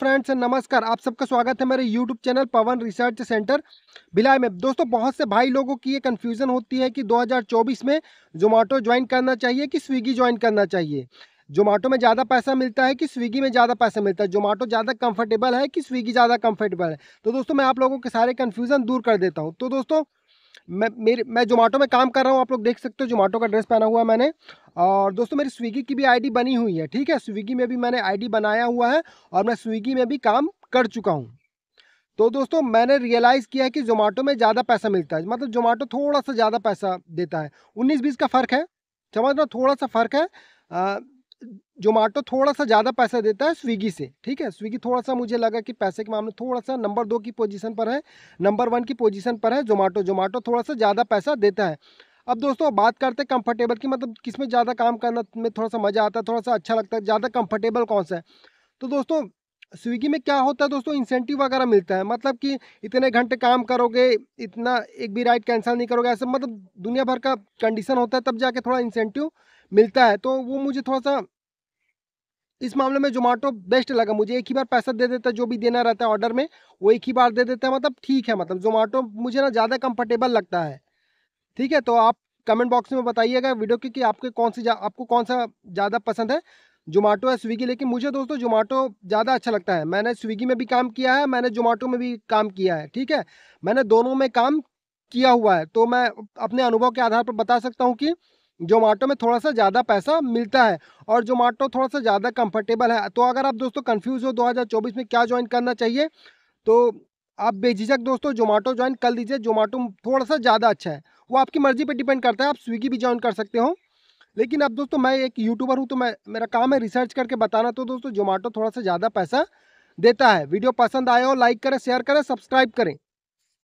friends नमस्कार आप सबका स्वागत है मेरे YouTube channel Pawan research center Bhilai में दोस्तों बहुत से भाई लोगों की ये कन्फ्यूज़न होती है कि 2024 में जोमेटो ज्वाइन करना चाहिए कि स्विगी ज्वाइन करना चाहिए जोमेटो में ज़्यादा पैसा मिलता है कि स्विगी में ज़्यादा पैसा मिलता है जोमेटो ज़्यादा कंफर्टेबल है कि स्विगी ज़्यादा कंफर्टेबल है तो दोस्तों मैं आप लोगों के सारे कन्फ्यूज़न दूर कर देता हूँ तो दोस्तों मैं मेरे मैं जोमेटो में काम कर रहा हूँ आप लोग देख सकते हो जोमेटो का ड्रेस पहना हुआ है मैंने और दोस्तों मेरी स्विगी की भी आईडी बनी हुई है ठीक है स्विगी में भी मैंने आईडी बनाया हुआ है और मैं स्विगी में भी काम कर चुका हूँ तो दोस्तों मैंने रियलाइज़ किया है कि जोमेटो में ज़्यादा पैसा मिलता है मतलब जोमेटो थोड़ा सा ज़्यादा पैसा देता है उन्नीस बीस का फ़र्क है समझ रहा थोड़ा सा फ़र्क है जोमाटो तो थोड़ा सा ज़्यादा पैसा देता है स्विगी से ठीक है स्विगी थोड़ा सा मुझे लगा कि पैसे के मामले थोड़ा सा नंबर दो की पोजीशन पर है नंबर वन की पोजीशन पर है जोमाटो जोमाटो थोड़ा सा ज़्यादा पैसा देता है अब दोस्तों बात करते हैं कम्फर्टेबल की मतलब किस में ज़्यादा काम करना में थोड़ा सा मज़ा आता है थोड़ा सा अच्छा लगता है ज़्यादा कम्फर्टेबल कौन सा है तो दोस्तों स्विगी में क्या होता है दोस्तों इंसेंटिव वगैरह मिलता है मतलब कि इतने घंटे काम करोगे इतना एक भी राइड कैंसिल नहीं करोगे ऐसा मतलब दुनिया भर का कंडीशन होता है तब जाके थोड़ा इंसेंटिव मिलता है तो वो मुझे थोड़ा सा इस मामले में जोमेटो बेस्ट लगा मुझे एक ही बार पैसा दे देता है जो भी देना रहता है ऑर्डर में वो एक ही बार दे देता है मतलब ठीक है मतलब जोमेटो मुझे ना ज़्यादा कंफर्टेबल लगता है ठीक है तो आप कमेंट बॉक्स में बताइएगा वीडियो की कि आपके कौन सी आपको कौन सा ज़्यादा पसंद है जोमेटो या स्विगी लेकिन मुझे दोस्तों जोमेटो ज़्यादा अच्छा लगता है मैंने स्विगी में भी काम किया है मैंने जोमेटो में भी काम किया है ठीक है मैंने दोनों में काम किया हुआ है तो मैं अपने अनुभव के आधार पर बता सकता हूँ कि जोमाटो में थोड़ा सा ज़्यादा पैसा मिलता है और जोमाटो थोड़ा सा ज़्यादा कंफर्टेबल है तो अगर आप दोस्तों कन्फ्यूज़ हो 2024 में क्या ज्वाइन करना चाहिए तो आप बेझिझक दोस्तों जोमाटो ज्वाइन कर लीजिए जोमाटो थोड़ा सा ज़्यादा अच्छा है वो आपकी मर्ज़ी पर डिपेंड करता है आप स्विगी भी ज्वाइन कर सकते हो लेकिन अब दोस्तों मैं एक यूट्यूबर हूँ तो मैं मेरा काम है रिसर्च करके बताना तो दोस्तों जोमाटो थोड़ा सा ज़्यादा पैसा देता है वीडियो पसंद आए हो लाइक करें शेयर करें सब्सक्राइब करें